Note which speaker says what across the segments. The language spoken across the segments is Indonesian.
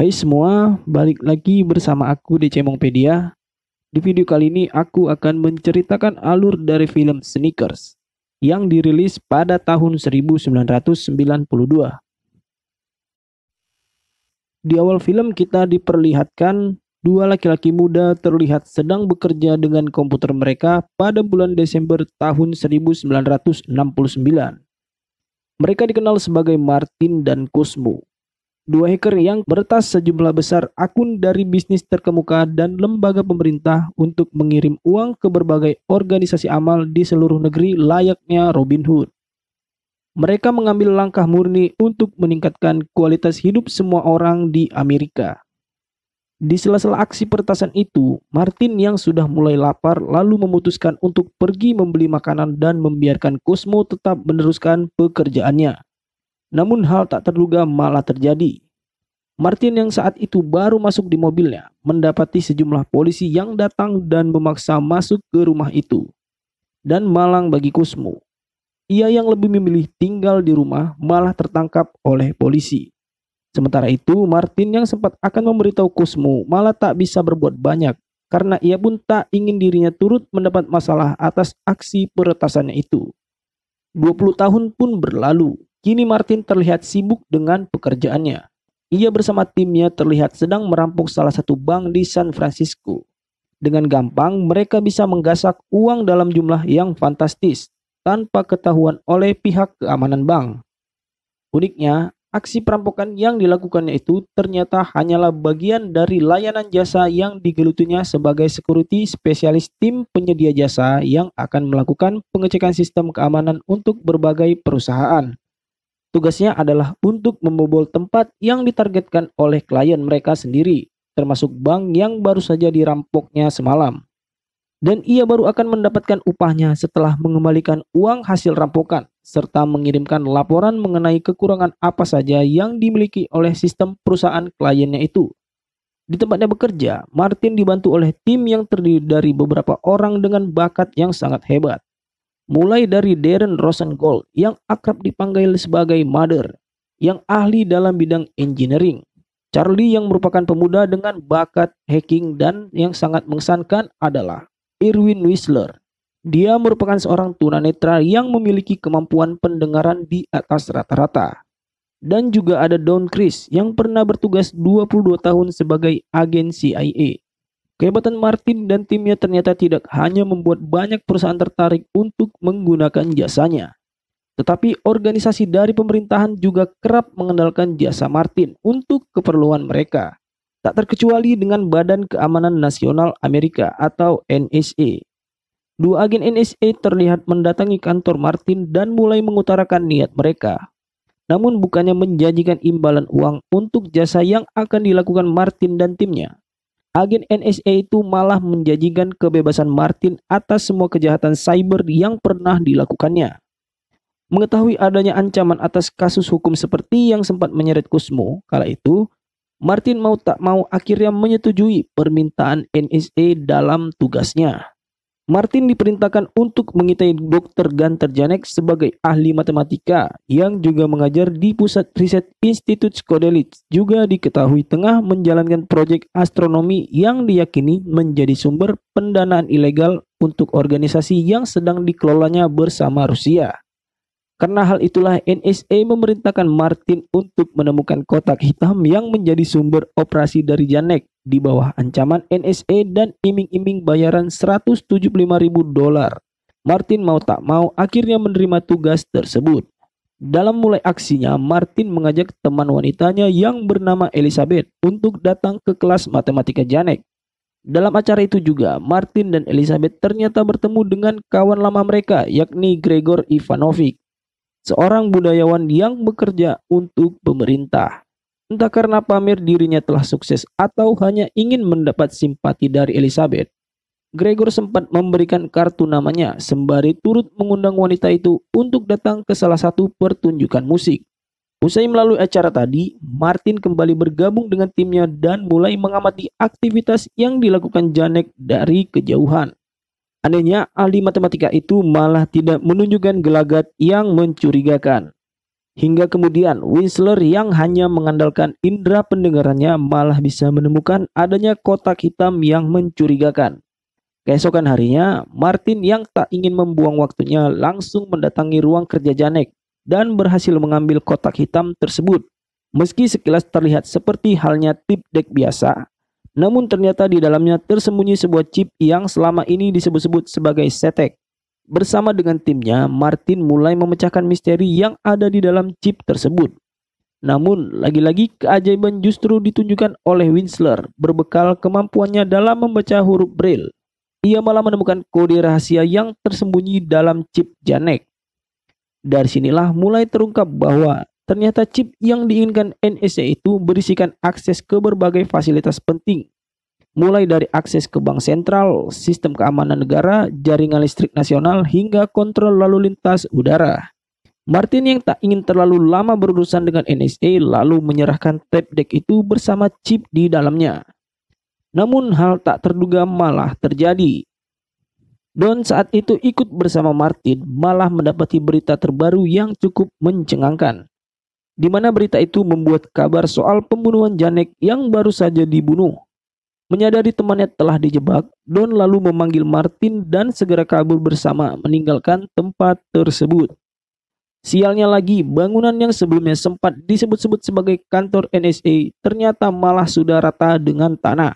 Speaker 1: Hai semua, balik lagi bersama aku di Cemongpedia. Di video kali ini aku akan menceritakan alur dari film Sneakers yang dirilis pada tahun 1992. Di awal film kita diperlihatkan dua laki-laki muda terlihat sedang bekerja dengan komputer mereka pada bulan Desember tahun 1969. Mereka dikenal sebagai Martin dan Cosmo. Dua hacker yang bertas sejumlah besar akun dari bisnis terkemuka dan lembaga pemerintah untuk mengirim uang ke berbagai organisasi amal di seluruh negeri layaknya Robin Hood. Mereka mengambil langkah murni untuk meningkatkan kualitas hidup semua orang di Amerika. Di sela-sela aksi pertasan itu, Martin yang sudah mulai lapar lalu memutuskan untuk pergi membeli makanan dan membiarkan Cosmo tetap meneruskan pekerjaannya. Namun hal tak terduga malah terjadi. Martin yang saat itu baru masuk di mobilnya mendapati sejumlah polisi yang datang dan memaksa masuk ke rumah itu. Dan malang bagi Kusmo, ia yang lebih memilih tinggal di rumah malah tertangkap oleh polisi. Sementara itu, Martin yang sempat akan memberitahu Kusmo malah tak bisa berbuat banyak karena ia pun tak ingin dirinya turut mendapat masalah atas aksi peretasannya itu. 20 tahun pun berlalu, Kini Martin terlihat sibuk dengan pekerjaannya. Ia bersama timnya terlihat sedang merampok salah satu bank di San Francisco. Dengan gampang, mereka bisa menggasak uang dalam jumlah yang fantastis tanpa ketahuan oleh pihak keamanan bank. Uniknya, aksi perampokan yang dilakukannya itu ternyata hanyalah bagian dari layanan jasa yang digelutinya sebagai security spesialis tim penyedia jasa yang akan melakukan pengecekan sistem keamanan untuk berbagai perusahaan. Tugasnya adalah untuk membobol tempat yang ditargetkan oleh klien mereka sendiri, termasuk bank yang baru saja dirampoknya semalam. Dan ia baru akan mendapatkan upahnya setelah mengembalikan uang hasil rampokan, serta mengirimkan laporan mengenai kekurangan apa saja yang dimiliki oleh sistem perusahaan kliennya itu. Di tempatnya bekerja, Martin dibantu oleh tim yang terdiri dari beberapa orang dengan bakat yang sangat hebat mulai dari Darren Rosengold yang akrab dipanggil sebagai Mother, yang ahli dalam bidang engineering. Charlie yang merupakan pemuda dengan bakat hacking dan yang sangat mengesankan adalah Irwin Whistler. Dia merupakan seorang tunanetra yang memiliki kemampuan pendengaran di atas rata-rata. Dan juga ada Don Chris yang pernah bertugas 22 tahun sebagai agen CIA Kehebatan Martin dan timnya ternyata tidak hanya membuat banyak perusahaan tertarik untuk menggunakan jasanya, tetapi organisasi dari pemerintahan juga kerap mengandalkan jasa Martin untuk keperluan mereka. Tak terkecuali dengan Badan Keamanan Nasional Amerika atau NSA. Dua agen NSA terlihat mendatangi kantor Martin dan mulai mengutarakan niat mereka. Namun bukannya menjanjikan imbalan uang untuk jasa yang akan dilakukan Martin dan timnya agen NSA itu malah menjanjikan kebebasan Martin atas semua kejahatan cyber yang pernah dilakukannya. Mengetahui adanya ancaman atas kasus hukum seperti yang sempat menyeret Kusmo kala itu, Martin mau tak mau akhirnya menyetujui permintaan NSA dalam tugasnya. Martin diperintahkan untuk mengitai Dr. Gunter Janek sebagai ahli matematika yang juga mengajar di Pusat Riset Institut Skodelitz. Juga diketahui tengah menjalankan proyek astronomi yang diyakini menjadi sumber pendanaan ilegal untuk organisasi yang sedang dikelolanya bersama Rusia. Karena hal itulah NSA memerintahkan Martin untuk menemukan kotak hitam yang menjadi sumber operasi dari Janek di bawah ancaman NSA dan iming-iming bayaran 175 dolar. Martin mau tak mau akhirnya menerima tugas tersebut. Dalam mulai aksinya, Martin mengajak teman wanitanya yang bernama Elizabeth untuk datang ke kelas matematika Janek. Dalam acara itu juga, Martin dan Elizabeth ternyata bertemu dengan kawan lama mereka, yakni Gregor Ivanovic, seorang budayawan yang bekerja untuk pemerintah. Entah karena pamer dirinya telah sukses atau hanya ingin mendapat simpati dari Elizabeth, Gregor sempat memberikan kartu namanya sembari turut mengundang wanita itu untuk datang ke salah satu pertunjukan musik. Usai melalui acara tadi, Martin kembali bergabung dengan timnya dan mulai mengamati aktivitas yang dilakukan Janek dari kejauhan. Anehnya, ahli matematika itu malah tidak menunjukkan gelagat yang mencurigakan. Hingga kemudian Winsler yang hanya mengandalkan indera pendengarannya malah bisa menemukan adanya kotak hitam yang mencurigakan. Keesokan harinya, Martin yang tak ingin membuang waktunya langsung mendatangi ruang kerja Janek dan berhasil mengambil kotak hitam tersebut. Meski sekilas terlihat seperti halnya tip deck biasa, namun ternyata di dalamnya tersembunyi sebuah chip yang selama ini disebut-sebut sebagai setek. Bersama dengan timnya, Martin mulai memecahkan misteri yang ada di dalam chip tersebut. Namun, lagi-lagi keajaiban justru ditunjukkan oleh Winsler berbekal kemampuannya dalam membaca huruf Braille. Ia malah menemukan kode rahasia yang tersembunyi dalam chip Janek. Dari sinilah mulai terungkap bahwa ternyata chip yang diinginkan NSA e itu berisikan akses ke berbagai fasilitas penting mulai dari akses ke bank sentral, sistem keamanan negara, jaringan listrik nasional, hingga kontrol lalu lintas udara. Martin yang tak ingin terlalu lama berurusan dengan NSA lalu menyerahkan tape deck itu bersama chip di dalamnya. Namun hal tak terduga malah terjadi. Don saat itu ikut bersama Martin malah mendapati berita terbaru yang cukup mencengangkan. Di mana berita itu membuat kabar soal pembunuhan Janek yang baru saja dibunuh Menyadari temannya telah dijebak, Don lalu memanggil Martin dan segera kabur bersama meninggalkan tempat tersebut. Sialnya lagi, bangunan yang sebelumnya sempat disebut-sebut sebagai kantor NSA ternyata malah sudah rata dengan tanah.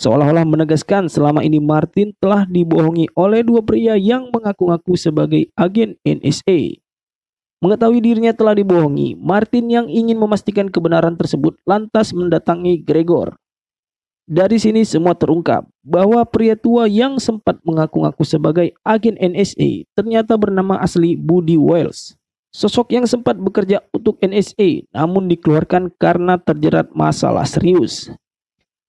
Speaker 1: Seolah-olah menegaskan selama ini Martin telah dibohongi oleh dua pria yang mengaku-ngaku sebagai agen NSA. Mengetahui dirinya telah dibohongi, Martin yang ingin memastikan kebenaran tersebut lantas mendatangi Gregor dari sini semua terungkap bahwa pria tua yang sempat mengaku-ngaku sebagai agen NSA ternyata bernama asli Budi Wells. Sosok yang sempat bekerja untuk NSA namun dikeluarkan karena terjerat masalah serius.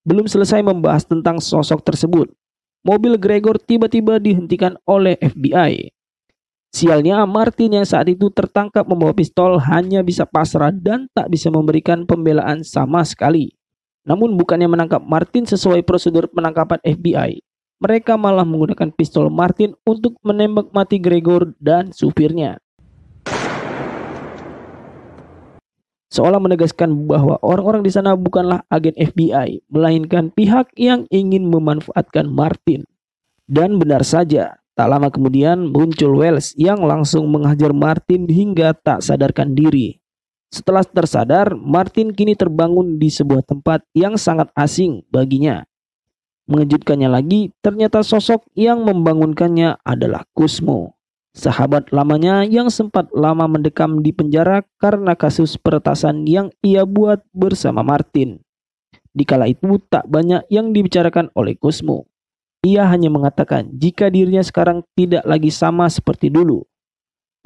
Speaker 1: Belum selesai membahas tentang sosok tersebut, mobil Gregor tiba-tiba dihentikan oleh FBI. Sialnya Martin yang saat itu tertangkap membawa pistol hanya bisa pasrah dan tak bisa memberikan pembelaan sama sekali. Namun bukannya menangkap Martin sesuai prosedur penangkapan FBI, mereka malah menggunakan pistol Martin untuk menembak mati Gregor dan supirnya. Seolah menegaskan bahwa orang-orang di sana bukanlah agen FBI, melainkan pihak yang ingin memanfaatkan Martin. Dan benar saja, tak lama kemudian muncul Wells yang langsung menghajar Martin hingga tak sadarkan diri. Setelah tersadar, Martin kini terbangun di sebuah tempat yang sangat asing baginya. Mengejutkannya lagi, ternyata sosok yang membangunkannya adalah Kusmo, sahabat lamanya yang sempat lama mendekam di penjara karena kasus peretasan yang ia buat bersama Martin. Dikala itu tak banyak yang dibicarakan oleh Kusmo. Ia hanya mengatakan jika dirinya sekarang tidak lagi sama seperti dulu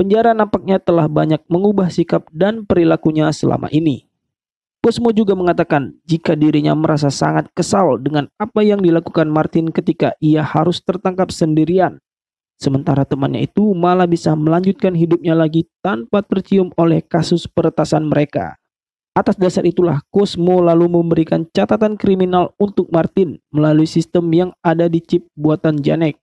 Speaker 1: penjara nampaknya telah banyak mengubah sikap dan perilakunya selama ini. Cosmo juga mengatakan jika dirinya merasa sangat kesal dengan apa yang dilakukan Martin ketika ia harus tertangkap sendirian. Sementara temannya itu malah bisa melanjutkan hidupnya lagi tanpa tercium oleh kasus peretasan mereka. Atas dasar itulah Cosmo lalu memberikan catatan kriminal untuk Martin melalui sistem yang ada di chip buatan Janek.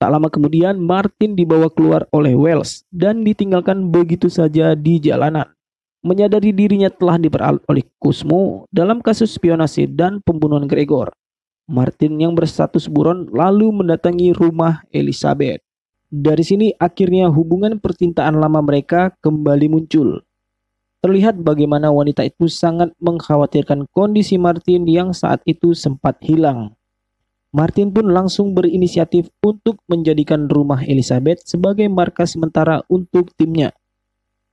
Speaker 1: Tak lama kemudian, Martin dibawa keluar oleh Wells dan ditinggalkan begitu saja di jalanan. Menyadari dirinya telah diperalat oleh Kusmo dalam kasus spionase dan pembunuhan Gregor, Martin yang berstatus buron lalu mendatangi rumah Elizabeth. Dari sini akhirnya hubungan percintaan lama mereka kembali muncul. Terlihat bagaimana wanita itu sangat mengkhawatirkan kondisi Martin yang saat itu sempat hilang. Martin pun langsung berinisiatif untuk menjadikan rumah Elizabeth sebagai markas sementara untuk timnya.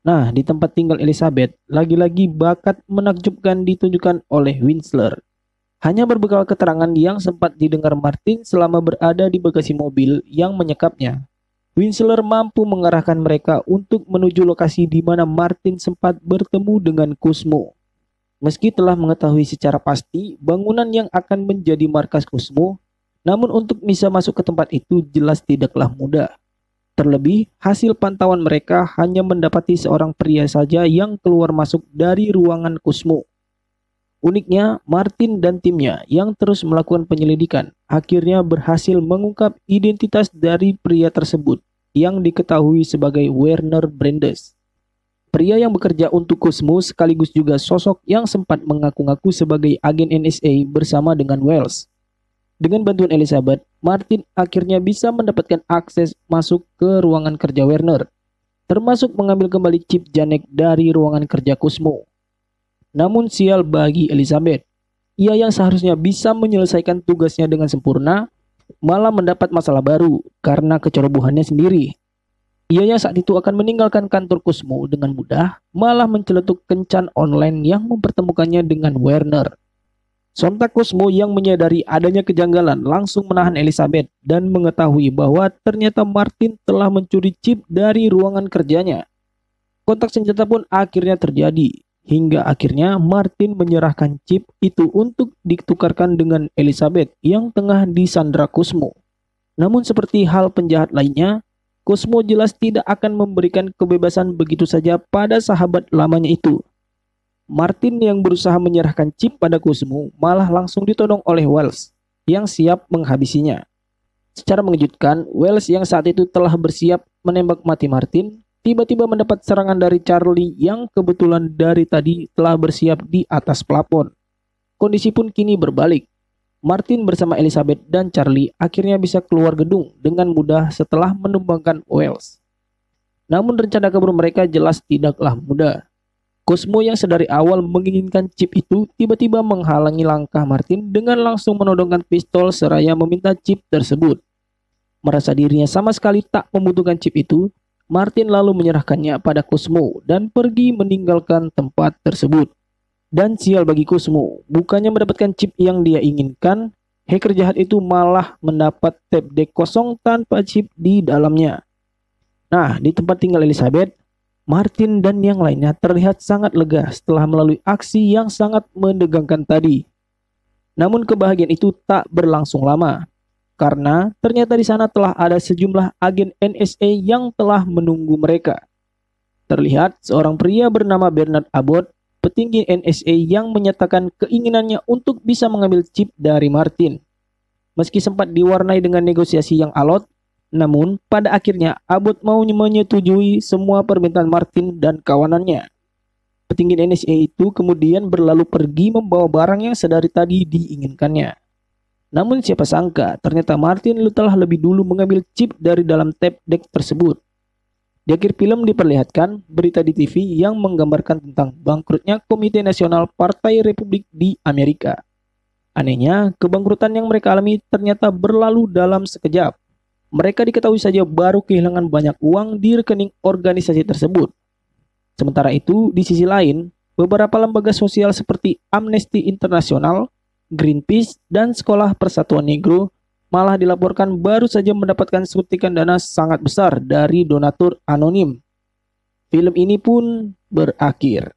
Speaker 1: Nah, di tempat tinggal Elizabeth, lagi-lagi bakat menakjubkan ditunjukkan oleh Winsler. Hanya berbekal keterangan yang sempat didengar Martin selama berada di bagasi mobil yang menyekapnya. Winsler mampu mengarahkan mereka untuk menuju lokasi di mana Martin sempat bertemu dengan Kusmo. Meski telah mengetahui secara pasti bangunan yang akan menjadi markas Kusmo, namun untuk bisa masuk ke tempat itu jelas tidaklah mudah. Terlebih, hasil pantauan mereka hanya mendapati seorang pria saja yang keluar masuk dari ruangan Kusmo. Uniknya, Martin dan timnya yang terus melakukan penyelidikan akhirnya berhasil mengungkap identitas dari pria tersebut yang diketahui sebagai Werner Brandes. Pria yang bekerja untuk Kusmo sekaligus juga sosok yang sempat mengaku-ngaku sebagai agen NSA bersama dengan Wells. Dengan bantuan Elizabeth, Martin akhirnya bisa mendapatkan akses masuk ke ruangan kerja Werner, termasuk mengambil kembali chip Janek dari ruangan kerja Kusmo. Namun sial bagi Elizabeth, ia yang seharusnya bisa menyelesaikan tugasnya dengan sempurna, malah mendapat masalah baru karena kecerobohannya sendiri. Ia yang saat itu akan meninggalkan kantor Kusmo dengan mudah, malah menceletuk kencan online yang mempertemukannya dengan Werner. Sontak Cosmo yang menyadari adanya kejanggalan langsung menahan Elizabeth dan mengetahui bahwa ternyata Martin telah mencuri chip dari ruangan kerjanya. Kontak senjata pun akhirnya terjadi hingga akhirnya Martin menyerahkan chip itu untuk ditukarkan dengan Elizabeth yang tengah disandra Cosmo. Namun seperti hal penjahat lainnya, Cosmo jelas tidak akan memberikan kebebasan begitu saja pada sahabat lamanya itu Martin yang berusaha menyerahkan chip pada Kusmo malah langsung ditodong oleh Wells yang siap menghabisinya. Secara mengejutkan, Wells yang saat itu telah bersiap menembak mati Martin tiba-tiba mendapat serangan dari Charlie yang kebetulan dari tadi telah bersiap di atas plafon. Kondisi pun kini berbalik. Martin bersama Elizabeth dan Charlie akhirnya bisa keluar gedung dengan mudah setelah menumbangkan Wells. Namun rencana kabur mereka jelas tidaklah mudah. Cosmo yang sedari awal menginginkan chip itu tiba-tiba menghalangi langkah Martin dengan langsung menodongkan pistol seraya meminta chip tersebut. Merasa dirinya sama sekali tak membutuhkan chip itu, Martin lalu menyerahkannya pada Cosmo dan pergi meninggalkan tempat tersebut. Dan sial bagi Cosmo, bukannya mendapatkan chip yang dia inginkan, hacker jahat itu malah mendapat tab deck kosong tanpa chip di dalamnya. Nah, di tempat tinggal Elizabeth, Martin dan yang lainnya terlihat sangat lega setelah melalui aksi yang sangat mendegangkan tadi. Namun kebahagiaan itu tak berlangsung lama, karena ternyata di sana telah ada sejumlah agen NSA yang telah menunggu mereka. Terlihat seorang pria bernama Bernard Abbott, petinggi NSA yang menyatakan keinginannya untuk bisa mengambil chip dari Martin. Meski sempat diwarnai dengan negosiasi yang alot, namun, pada akhirnya Abbott mau menyetujui semua permintaan Martin dan kawanannya. Petinggi NSA itu kemudian berlalu pergi membawa barang yang sedari tadi diinginkannya. Namun siapa sangka, ternyata Martin telah lebih dulu mengambil chip dari dalam tape deck tersebut. Di akhir film diperlihatkan berita di TV yang menggambarkan tentang bangkrutnya Komite Nasional Partai Republik di Amerika. Anehnya, kebangkrutan yang mereka alami ternyata berlalu dalam sekejap mereka diketahui saja baru kehilangan banyak uang di rekening organisasi tersebut. Sementara itu, di sisi lain, beberapa lembaga sosial seperti Amnesty International, Greenpeace, dan Sekolah Persatuan Negro malah dilaporkan baru saja mendapatkan suntikan dana sangat besar dari donatur anonim. Film ini pun berakhir.